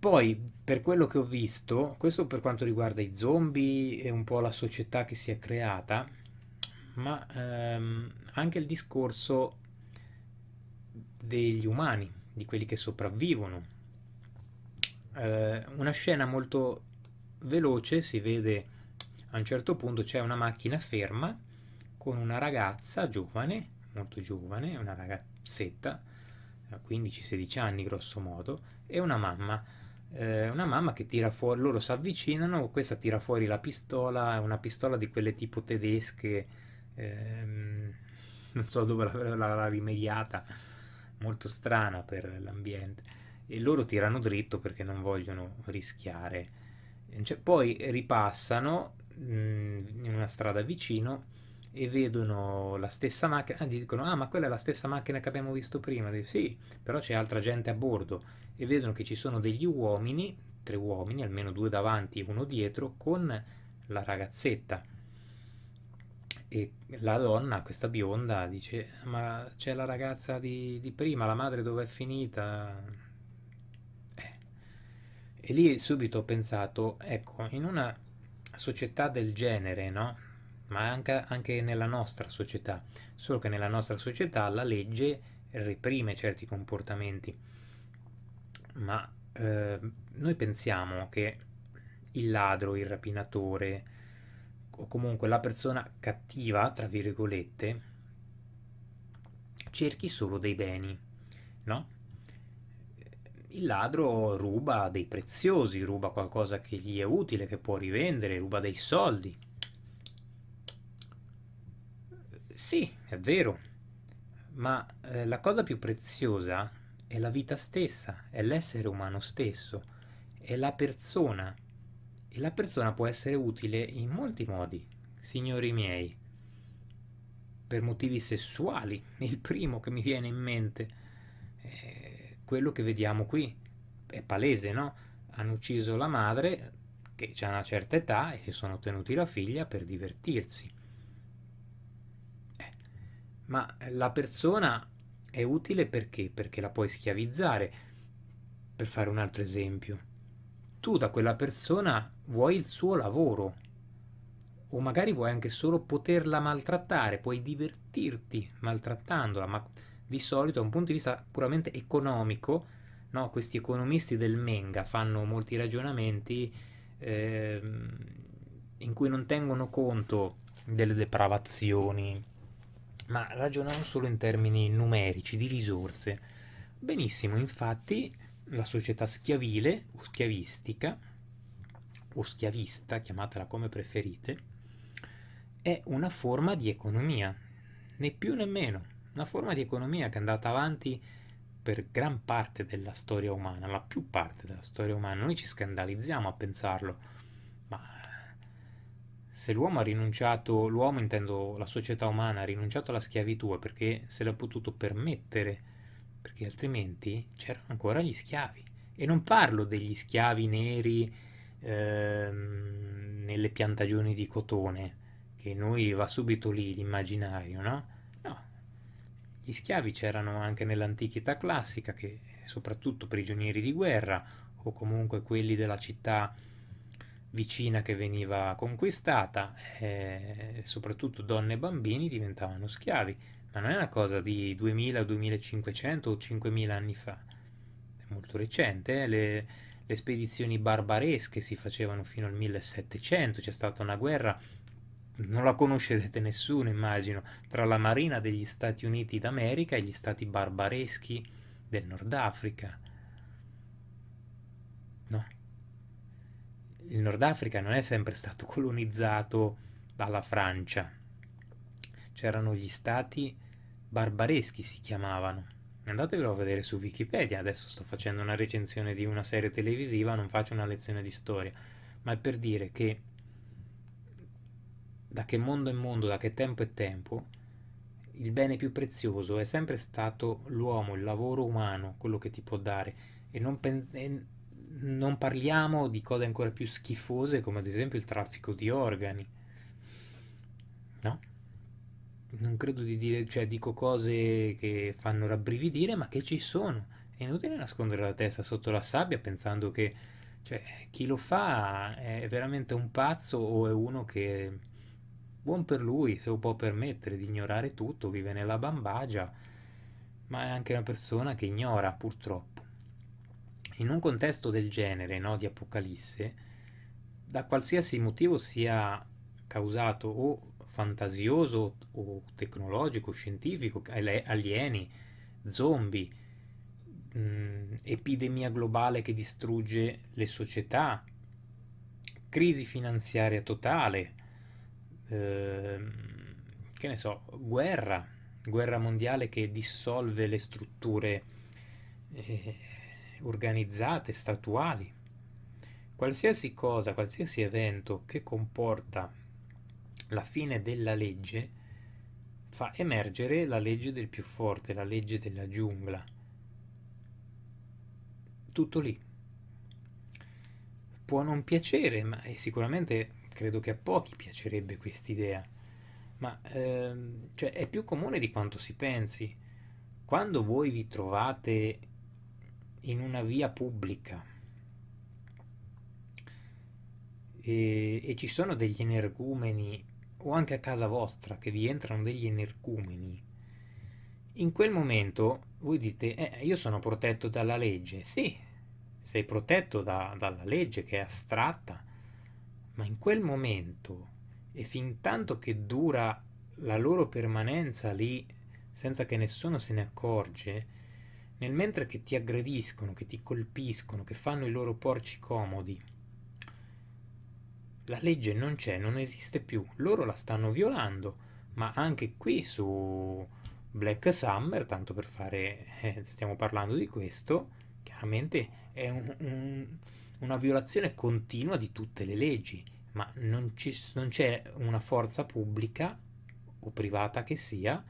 Poi, per quello che ho visto, questo per quanto riguarda i zombie e un po' la società che si è creata, ma ehm, anche il discorso degli umani, di quelli che sopravvivono. Eh, una scena molto veloce, si vede a un certo punto c'è una macchina ferma con una ragazza giovane, molto giovane, una ragazzetta, 15-16 anni grosso modo, e una mamma eh, una mamma che tira fuori, loro si avvicinano, questa tira fuori la pistola, una pistola di quelle tipo tedesche, ehm, non so dove l'ha rimediata, molto strana per l'ambiente, e loro tirano dritto perché non vogliono rischiare. Cioè, poi ripassano mh, mm, in una strada vicino e vedono la stessa macchina, ah, dicono ah ma quella è la stessa macchina che abbiamo visto prima, Dico, sì, però c'è altra gente a bordo e vedono che ci sono degli uomini, tre uomini, almeno due davanti e uno dietro, con la ragazzetta. E la donna, questa bionda, dice: Ma c'è la ragazza di, di prima, la madre dove è finita? Eh. E lì subito ho pensato: ecco, in una società del genere, no? Ma anche, anche nella nostra società, solo che nella nostra società la legge reprime certi comportamenti ma eh, noi pensiamo che il ladro, il rapinatore o comunque la persona cattiva, tra virgolette, cerchi solo dei beni, no? Il ladro ruba dei preziosi, ruba qualcosa che gli è utile, che può rivendere, ruba dei soldi. Sì, è vero, ma eh, la cosa più preziosa è la vita stessa, è l'essere umano stesso, è la persona. E la persona può essere utile in molti modi, signori miei. Per motivi sessuali, il primo che mi viene in mente, è eh, quello che vediamo qui, è palese, no? Hanno ucciso la madre, che ha una certa età, e si sono tenuti la figlia per divertirsi. Eh, ma la persona è utile perché? Perché la puoi schiavizzare. Per fare un altro esempio, tu da quella persona vuoi il suo lavoro, o magari vuoi anche solo poterla maltrattare, puoi divertirti maltrattandola, ma di solito da un punto di vista puramente economico, no? questi economisti del Menga fanno molti ragionamenti eh, in cui non tengono conto delle depravazioni ma ragionano solo in termini numerici, di risorse. Benissimo, infatti la società schiavile o schiavistica o schiavista, chiamatela come preferite, è una forma di economia, né più né meno, una forma di economia che è andata avanti per gran parte della storia umana, la più parte della storia umana. Noi ci scandalizziamo a pensarlo, ma se l'uomo ha rinunciato, l'uomo intendo la società umana, ha rinunciato alla schiavitù perché se l'ha potuto permettere, perché altrimenti c'erano ancora gli schiavi. E non parlo degli schiavi neri ehm, nelle piantagioni di cotone, che noi va subito lì l'immaginario, no? No, gli schiavi c'erano anche nell'antichità classica, che soprattutto prigionieri di guerra o comunque quelli della città vicina che veniva conquistata e eh, soprattutto donne e bambini diventavano schiavi, ma non è una cosa di 2000, 2500 o 5000 anni fa, è molto recente, eh? le, le spedizioni barbaresche si facevano fino al 1700, c'è stata una guerra non la conoscete nessuno, immagino, tra la Marina degli Stati Uniti d'America e gli Stati barbareschi del Nord Africa. il Nord Africa non è sempre stato colonizzato dalla Francia. C'erano gli stati barbareschi, si chiamavano. Andatevelo a vedere su Wikipedia, adesso sto facendo una recensione di una serie televisiva, non faccio una lezione di storia, ma è per dire che da che mondo è mondo, da che tempo è tempo, il bene più prezioso è sempre stato l'uomo, il lavoro umano, quello che ti può dare. E non, pensare non parliamo di cose ancora più schifose come ad esempio il traffico di organi. No? Non credo di dire, cioè dico cose che fanno rabbrividire ma che ci sono. È inutile nascondere la testa sotto la sabbia pensando che cioè, chi lo fa è veramente un pazzo o è uno che buon per lui se lo può permettere di ignorare tutto, vive nella bambagia, ma è anche una persona che ignora purtroppo in un contesto del genere, no, di apocalisse, da qualsiasi motivo sia causato o fantasioso o tecnologico, scientifico, alieni, zombie, mh, epidemia globale che distrugge le società, crisi finanziaria totale, ehm, che ne so, guerra, guerra mondiale che dissolve le strutture eh, organizzate, statuali. Qualsiasi cosa, qualsiasi evento che comporta la fine della legge fa emergere la legge del più forte, la legge della giungla. Tutto lì. Può non piacere, ma sicuramente credo che a pochi piacerebbe quest'idea, ma ehm, cioè, è più comune di quanto si pensi. Quando voi vi trovate in una via pubblica e, e ci sono degli energumeni o anche a casa vostra che vi entrano degli energumeni in quel momento voi dite eh, io sono protetto dalla legge sì sei protetto da, dalla legge che è astratta ma in quel momento e fin tanto che dura la loro permanenza lì senza che nessuno se ne accorge nel mentre che ti aggrediscono, che ti colpiscono, che fanno i loro porci comodi, la legge non c'è, non esiste più, loro la stanno violando, ma anche qui su Black Summer, tanto per fare, eh, stiamo parlando di questo, chiaramente è un, un, una violazione continua di tutte le leggi, ma non, ci, non c'è una forza pubblica o privata che sia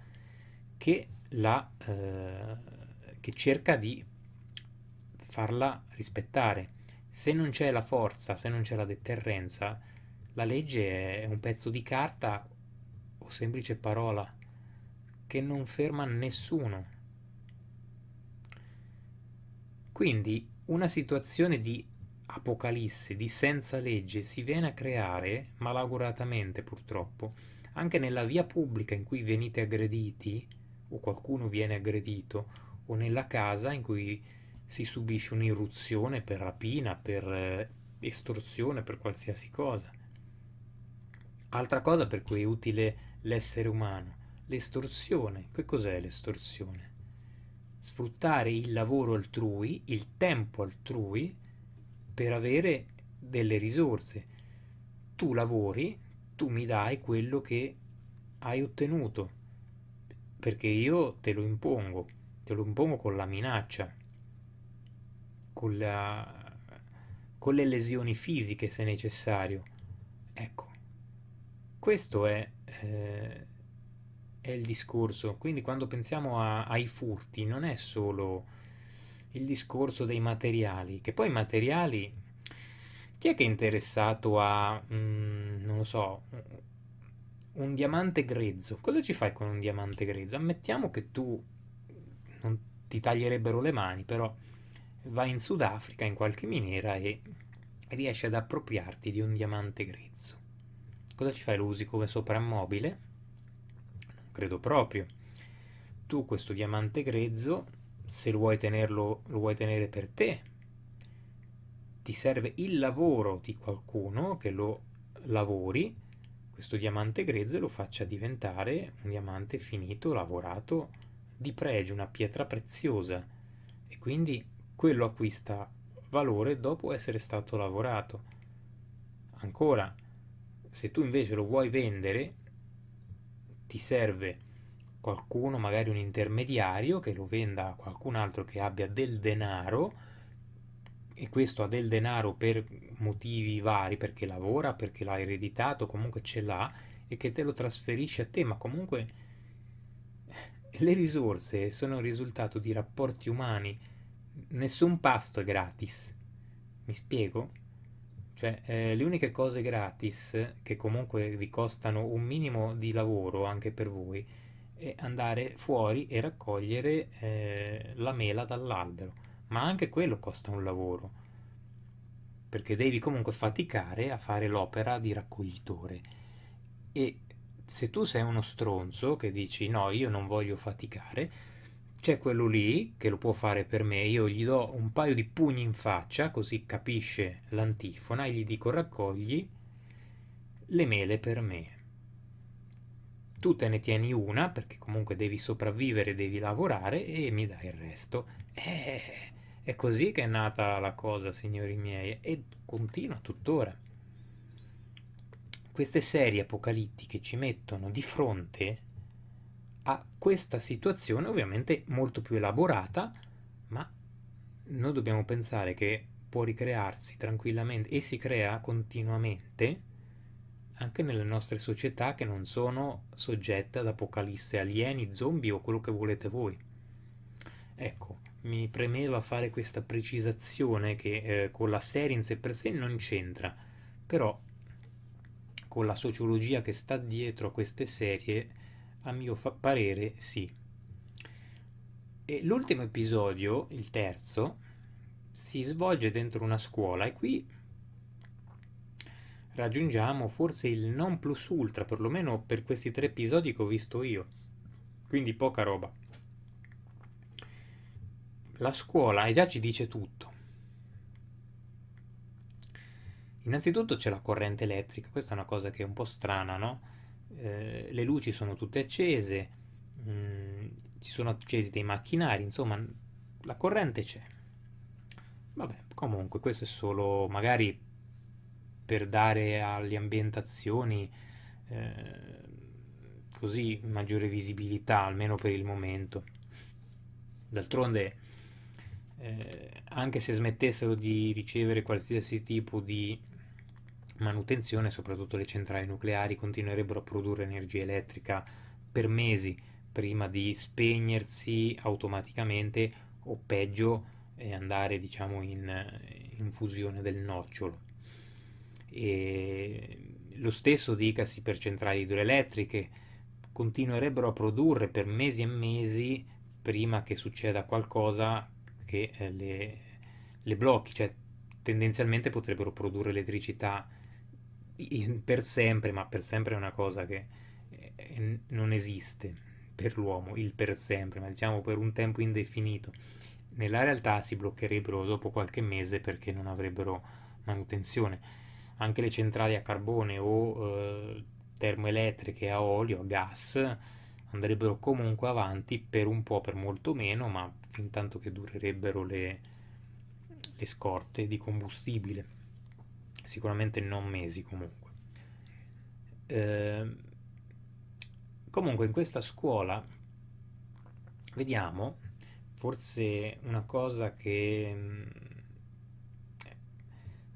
che la... Eh, che cerca di farla rispettare. Se non c'è la forza, se non c'è la deterrenza, la legge è un pezzo di carta o semplice parola che non ferma nessuno. Quindi una situazione di apocalisse, di senza legge, si viene a creare, malauguratamente purtroppo, anche nella via pubblica in cui venite aggrediti, o qualcuno viene aggredito, o nella casa in cui si subisce un'irruzione per rapina, per eh, estorsione, per qualsiasi cosa. Altra cosa per cui è utile l'essere umano, l'estorsione. Che cos'è l'estorsione? Sfruttare il lavoro altrui, il tempo altrui, per avere delle risorse. Tu lavori, tu mi dai quello che hai ottenuto, perché io te lo impongo te lo impongo con la minaccia, con, la, con le lesioni fisiche se necessario. Ecco, questo è, eh, è il discorso. Quindi quando pensiamo a, ai furti non è solo il discorso dei materiali, che poi i materiali, chi è che è interessato a, mm, non lo so, un diamante grezzo? Cosa ci fai con un diamante grezzo? Ammettiamo che tu ti taglierebbero le mani, però vai in Sudafrica in qualche miniera e riesci ad appropriarti di un diamante grezzo. Cosa ci fai? Lo usi come soprammobile? Non credo proprio. Tu questo diamante grezzo, se lo vuoi, tenerlo, lo vuoi tenere per te, ti serve il lavoro di qualcuno che lo lavori, questo diamante grezzo, e lo faccia diventare un diamante finito, lavorato, di pregio, una pietra preziosa e quindi quello acquista valore dopo essere stato lavorato. Ancora, se tu invece lo vuoi vendere, ti serve qualcuno, magari un intermediario che lo venda a qualcun altro che abbia del denaro e questo ha del denaro per motivi vari, perché lavora, perché l'ha ereditato, comunque ce l'ha e che te lo trasferisce a te, ma comunque le risorse sono il risultato di rapporti umani. Nessun pasto è gratis. Mi spiego? Cioè, eh, le uniche cose gratis che comunque vi costano un minimo di lavoro anche per voi è andare fuori e raccogliere eh, la mela dall'albero, ma anche quello costa un lavoro perché devi comunque faticare a fare l'opera di raccoglitore e se tu sei uno stronzo che dici no, io non voglio faticare, c'è quello lì che lo può fare per me, io gli do un paio di pugni in faccia, così capisce l'antifona, e gli dico raccogli le mele per me. Tu te ne tieni una, perché comunque devi sopravvivere, devi lavorare, e mi dai il resto. Eh, è così che è nata la cosa, signori miei, e continua tuttora queste serie apocalittiche ci mettono di fronte a questa situazione ovviamente molto più elaborata, ma noi dobbiamo pensare che può ricrearsi tranquillamente e si crea continuamente anche nelle nostre società che non sono soggette ad apocalisse alieni, zombie o quello che volete voi. Ecco, mi premeva fare questa precisazione che eh, con la serie in sé per sé non c'entra, però con la sociologia che sta dietro a queste serie, a mio parere sì. E l'ultimo episodio, il terzo, si svolge dentro una scuola e qui raggiungiamo forse il non plus ultra, perlomeno per questi tre episodi che ho visto io. Quindi poca roba. La scuola e già ci dice tutto. Innanzitutto c'è la corrente elettrica, questa è una cosa che è un po' strana, no? Eh, le luci sono tutte accese, mh, mm, ci sono accesi dei macchinari, insomma la corrente c'è. Vabbè, comunque questo è solo magari per dare alle ambientazioni eh, così maggiore visibilità, almeno per il momento. D'altronde, eh, anche se smettessero di ricevere qualsiasi tipo di manutenzione, soprattutto le centrali nucleari continuerebbero a produrre energia elettrica per mesi prima di spegnersi automaticamente o peggio eh, andare diciamo in, eh, in fusione del nocciolo. E lo stesso dicasi per centrali idroelettriche, continuerebbero a produrre per mesi e mesi prima che succeda qualcosa che eh, le, le blocchi, cioè tendenzialmente potrebbero produrre elettricità per sempre, ma per sempre è una cosa che eh, non esiste per l'uomo, il per sempre, ma diciamo per un tempo indefinito. Nella realtà si bloccherebbero dopo qualche mese perché non avrebbero manutenzione. Anche le centrali a carbone o eh, termoelettriche a olio, a gas, andrebbero comunque avanti per un po', per molto meno, ma fin tanto che durerebbero le, le scorte di combustibile sicuramente non mesi comunque. Eh, comunque in questa scuola vediamo forse una cosa che mh, mm,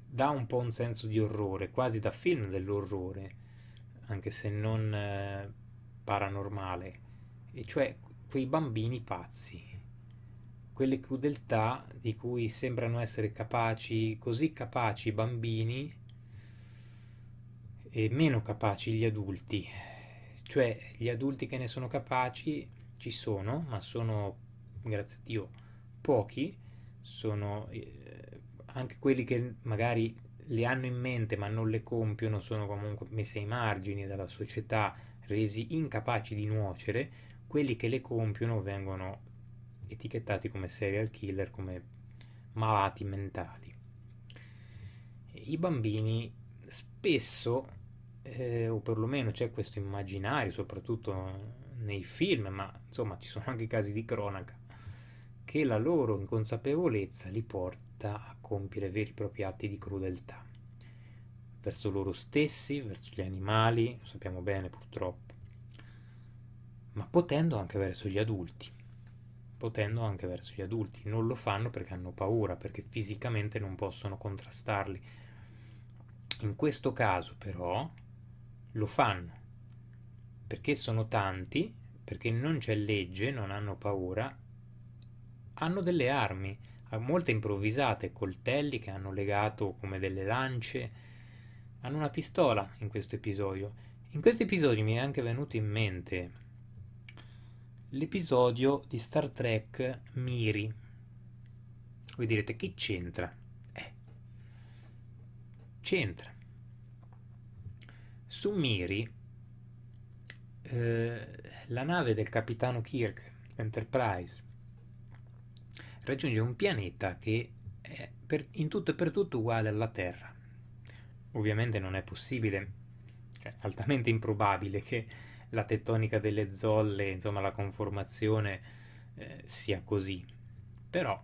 dà un po' un senso di orrore, quasi da film dell'orrore, anche se non eh, paranormale, e cioè quei bambini pazzi quelle crudeltà di cui sembrano essere capaci, così capaci i bambini e meno capaci gli adulti. Cioè gli adulti che ne sono capaci ci sono, ma sono, grazie a Dio, pochi, sono eh, anche quelli che magari le hanno in mente ma non le compiono, sono comunque messi ai margini dalla società, resi incapaci di nuocere, quelli che le compiono vengono etichettati come serial killer, come malati mentali. I bambini spesso, eh, o perlomeno c'è questo immaginario, soprattutto nei film, ma insomma ci sono anche casi di cronaca, che la loro inconsapevolezza li porta a compiere veri e propri atti di crudeltà verso loro stessi, verso gli animali, lo sappiamo bene purtroppo, ma potendo anche verso gli adulti potendo anche verso gli adulti. Non lo fanno perché hanno paura, perché fisicamente non possono contrastarli. In questo caso però lo fanno, perché sono tanti, perché non c'è legge, non hanno paura, hanno delle armi, eh, molte improvvisate, coltelli che hanno legato come delle lance, hanno una pistola in questo episodio. In questo episodio mi è anche venuto in mente l'episodio di Star Trek Miri. Voi direte che c'entra? Eh, c'entra. Su Miri, eh, la nave del capitano Kirk, l'Enterprise, raggiunge un pianeta che è per, in tutto e per tutto uguale alla Terra. Ovviamente non è possibile, cioè altamente improbabile che la tettonica delle zolle, insomma la conformazione eh, sia così. Però,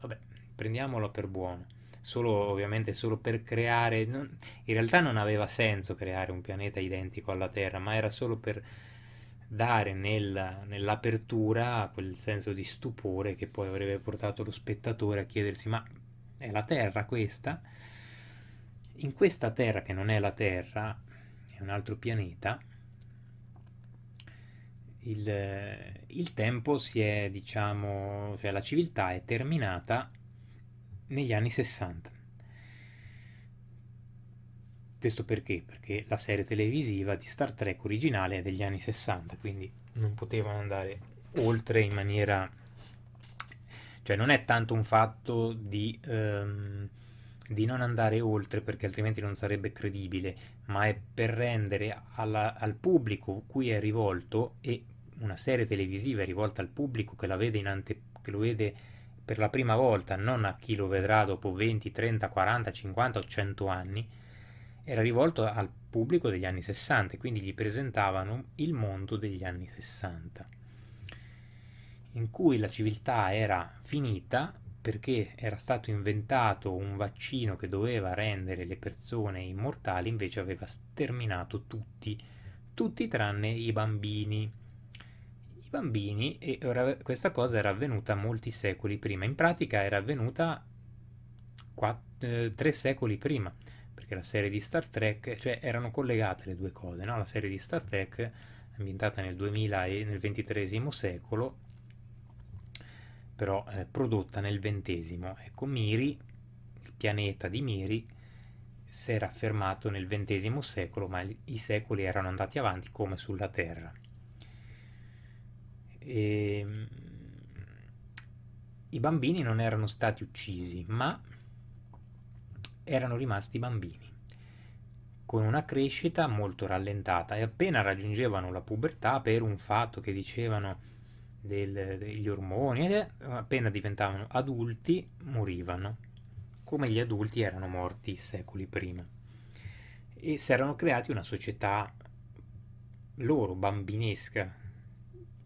vabbè, prendiamola per buono. Solo, ovviamente, solo per creare... Non, in realtà non aveva senso creare un pianeta identico alla Terra, ma era solo per dare nel, nell'apertura quel senso di stupore che poi avrebbe portato lo spettatore a chiedersi ma è la Terra questa? In questa Terra che non è la Terra, è un altro pianeta, il, il tempo si è, diciamo, cioè la civiltà è terminata negli anni 60. Questo perché? Perché la serie televisiva di Star Trek originale è degli anni 60, quindi non potevano andare oltre in maniera... cioè non è tanto un fatto di, ehm, di non andare oltre perché altrimenti non sarebbe credibile, ma è per rendere alla, al pubblico cui è rivolto e una serie televisiva rivolta al pubblico che, ante, che lo vede per la prima volta, non a chi lo vedrà dopo 20, 30, 40, 50 o 100 anni, era rivolto al pubblico degli anni 60, quindi gli presentavano il mondo degli anni 60, in cui la civiltà era finita perché era stato inventato un vaccino che doveva rendere le persone immortali, invece aveva sterminato tutti, tutti tranne i bambini. I bambini, e ora, questa cosa era avvenuta molti secoli prima, in pratica era avvenuta quattro, eh, tre secoli prima, perché la serie di Star Trek, cioè erano collegate le due cose, no? la serie di Star Trek ambientata nel 2000 e nel XXIII secolo, però eh, prodotta nel XX. Ecco, Miri, il pianeta di Miri, si era fermato nel XX secolo, ma i secoli erano andati avanti come sulla Terra. E, ehm, I bambini non erano stati uccisi, ma erano rimasti bambini, con una crescita molto rallentata e appena raggiungevano la pubertà per un fatto che dicevano del, degli ormoni, eh, appena diventavano adulti morivano, come gli adulti erano morti secoli prima. E si erano creati una società loro, bambinesca,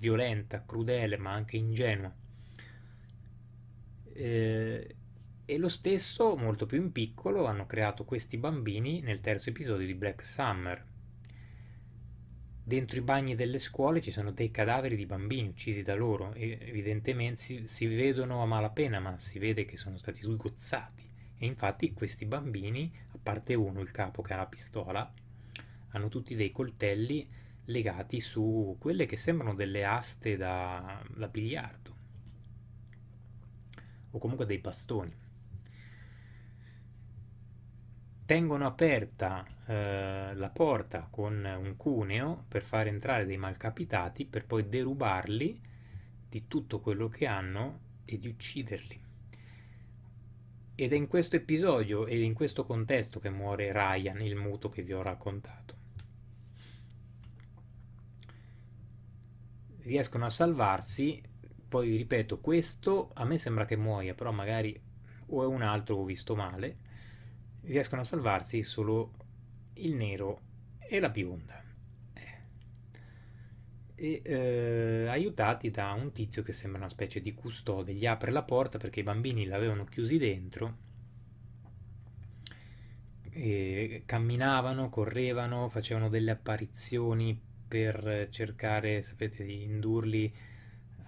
violenta, crudele, ma anche ingenua. Eh, e lo stesso, molto più in piccolo, hanno creato questi bambini nel terzo episodio di Black Summer. Dentro i bagni delle scuole ci sono dei cadaveri di bambini uccisi da loro, e evidentemente si, si vedono a malapena, ma si vede che sono stati sgozzati. E infatti questi bambini, a parte uno, il capo che ha la pistola, hanno tutti dei coltelli legati su quelle che sembrano delle aste da, da biliardo o comunque dei bastoni. Tengono aperta eh, la porta con un cuneo per far entrare dei malcapitati per poi derubarli di tutto quello che hanno e di ucciderli. Ed è in questo episodio e in questo contesto che muore Ryan, il muto che vi ho raccontato. riescono a salvarsi. Poi ripeto, questo a me sembra che muoia, però magari o è un altro ho visto male. Riescono a salvarsi solo il nero e la bionda. Eh. E, eh, aiutati da un tizio che sembra una specie di custode, gli apre la porta perché i bambini l'avevano chiusi dentro camminavano, correvano, facevano delle apparizioni per cercare, sapete, di indurli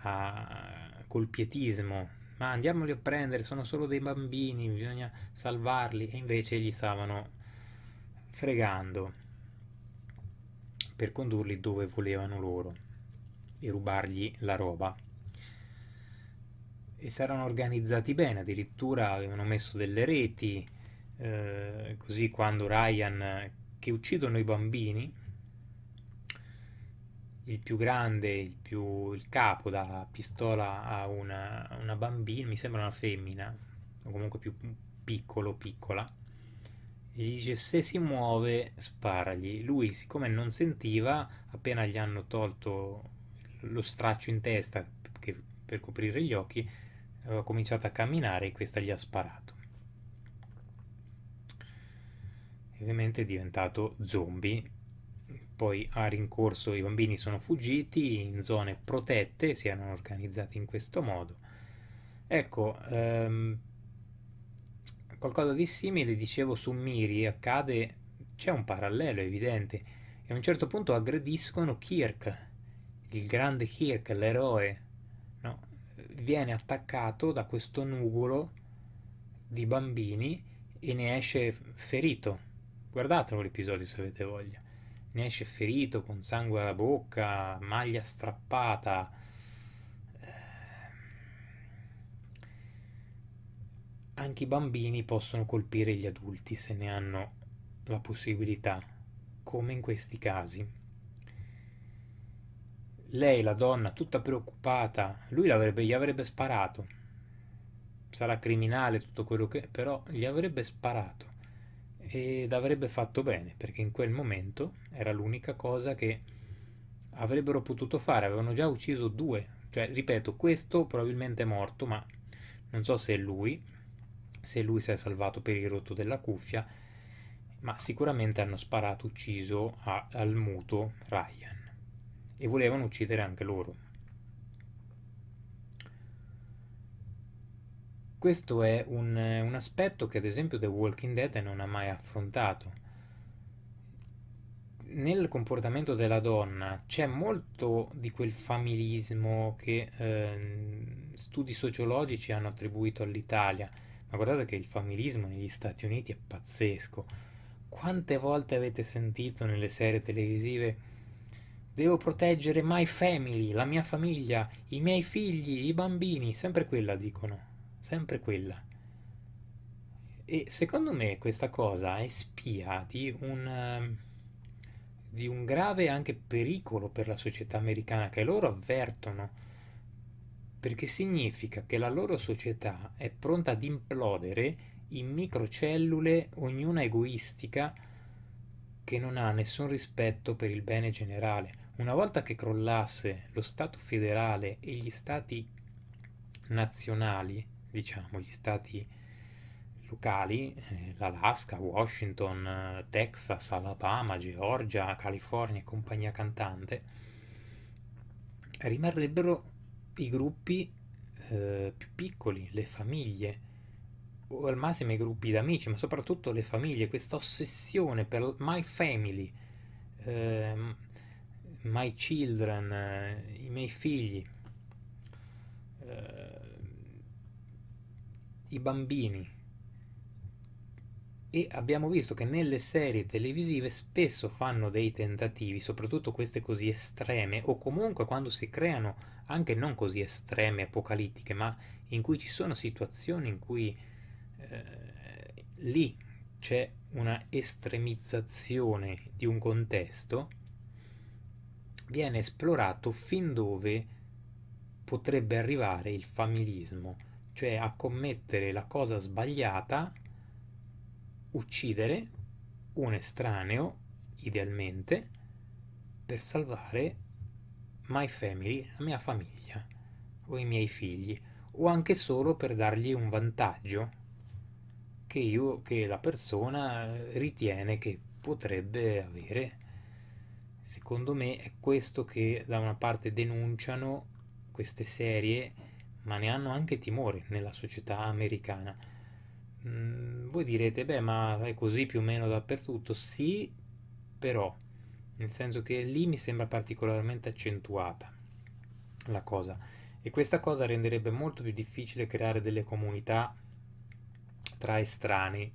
a... col pietismo. Ma andiamoli a prendere, sono solo dei bambini, bisogna salvarli. E invece gli stavano fregando per condurli dove volevano loro e rubargli la roba. E si erano organizzati bene, addirittura avevano messo delle reti, eh, così quando Ryan, che uccidono i bambini, il più grande, il, più, il capo da pistola a una, una, bambina, mi sembra una femmina, o comunque più piccolo, piccola, e gli dice se si muove sparagli. Lui, siccome non sentiva, appena gli hanno tolto lo straccio in testa che, per coprire gli occhi, aveva cominciato a camminare e questa gli ha sparato. Ovviamente è diventato zombie poi a rincorso i bambini sono fuggiti in zone protette, si erano organizzati in questo modo. Ecco, ehm, qualcosa di simile, dicevo, su Miri accade, c'è un parallelo evidente, e a un certo punto aggrediscono Kirk, il grande Kirk, l'eroe, no? viene attaccato da questo nugolo di bambini e ne esce ferito. Guardatelo l'episodio se avete voglia ne esce ferito, con sangue alla bocca, maglia strappata. Eh, anche i bambini possono colpire gli adulti se ne hanno la possibilità, come in questi casi. Lei, la donna, tutta preoccupata, lui avrebbe, gli avrebbe sparato. Sarà criminale tutto quello che... però gli avrebbe sparato ed avrebbe fatto bene perché in quel momento era l'unica cosa che avrebbero potuto fare, avevano già ucciso due, cioè ripeto, questo probabilmente è morto, ma non so se è lui, se lui si è salvato per il rotto della cuffia, ma sicuramente hanno sparato ucciso a, al muto Ryan e volevano uccidere anche loro. Questo è un, eh, un aspetto che ad esempio The Walking Dead non ha mai affrontato. Nel comportamento della donna c'è molto di quel familismo che eh, studi sociologici hanno attribuito all'Italia, ma guardate che il familismo negli Stati Uniti è pazzesco. Quante volte avete sentito nelle serie televisive devo proteggere my family, la mia famiglia, i miei figli, i bambini, sempre quella dicono sempre quella. E secondo me questa cosa è spia di un, ehm, di un grave anche pericolo per la società americana che loro avvertono, perché significa che la loro società è pronta ad implodere in microcellule, ognuna egoistica, che non ha nessun rispetto per il bene generale. Una volta che crollasse lo Stato federale e gli Stati nazionali, diciamo, gli stati locali, eh, l'Alaska, Washington, eh, Texas, Alabama, Georgia, California e compagnia cantante, rimarrebbero i gruppi eh, più piccoli, le famiglie, o al massimo i gruppi d'amici, ma soprattutto le famiglie, questa ossessione per my family, eh, my children, eh, i miei figli. Eh, i bambini. E abbiamo visto che nelle serie televisive spesso fanno dei tentativi, soprattutto queste così estreme, o comunque quando si creano anche non così estreme, apocalittiche, ma in cui ci sono situazioni in cui eh, lì c'è una estremizzazione di un contesto, viene esplorato fin dove potrebbe arrivare il familismo cioè a commettere la cosa sbagliata, uccidere un estraneo, idealmente, per salvare my family, la mia famiglia, o i miei figli, o anche solo per dargli un vantaggio che, io, che la persona ritiene che potrebbe avere. Secondo me è questo che da una parte denunciano queste serie ma ne hanno anche timore nella società americana. Mm, voi direte, beh, ma è così più o meno dappertutto? Sì, però, nel senso che lì mi sembra particolarmente accentuata la cosa e questa cosa renderebbe molto più difficile creare delle comunità tra estranei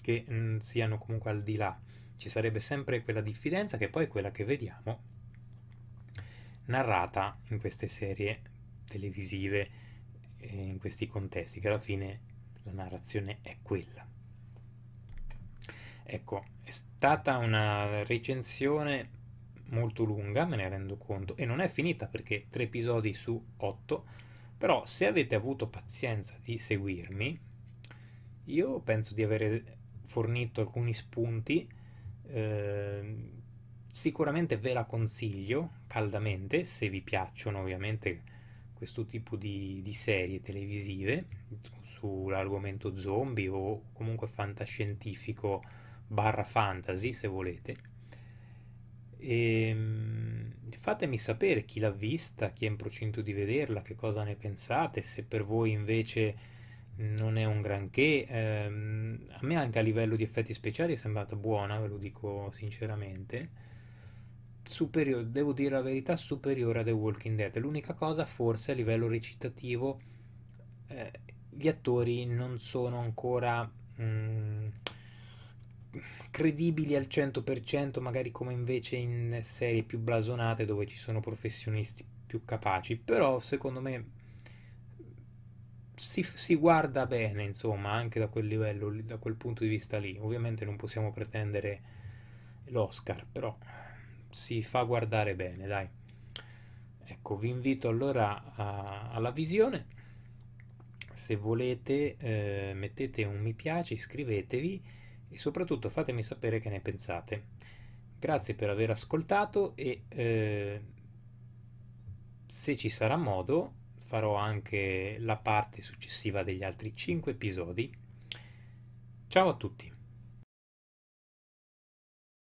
che mh, mm, siano comunque al di là. Ci sarebbe sempre quella diffidenza che poi è quella che vediamo narrata in queste serie televisive eh, in questi contesti, che alla fine la narrazione è quella. Ecco, è stata una recensione molto lunga, me ne rendo conto, e non è finita perché tre episodi su otto, però se avete avuto pazienza di seguirmi, io penso di avere fornito alcuni spunti, eh, sicuramente ve la consiglio caldamente, se vi piacciono ovviamente questo tipo di, di serie televisive sull'argomento zombie o comunque fantascientifico barra fantasy se volete. E, ehm, fatemi sapere chi l'ha vista, chi è in procinto di vederla, che cosa ne pensate, se per voi invece non è un granché. Ehm, a me anche a livello di effetti speciali è sembrata buona, ve lo dico sinceramente superiore, devo dire la verità, superiore a The Walking Dead. L'unica cosa forse a livello recitativo eh, gli attori non sono ancora mh, mm, credibili al 100%, magari come invece in serie più blasonate dove ci sono professionisti più capaci, però secondo me si, si, guarda bene, insomma, anche da quel livello, da quel punto di vista lì. Ovviamente non possiamo pretendere l'Oscar, però si fa guardare bene, dai. Ecco, vi invito allora a, alla visione. Se volete eh, mettete un mi piace, iscrivetevi e soprattutto fatemi sapere che ne pensate. Grazie per aver ascoltato e eh, se ci sarà modo farò anche la parte successiva degli altri 5 episodi. Ciao a tutti!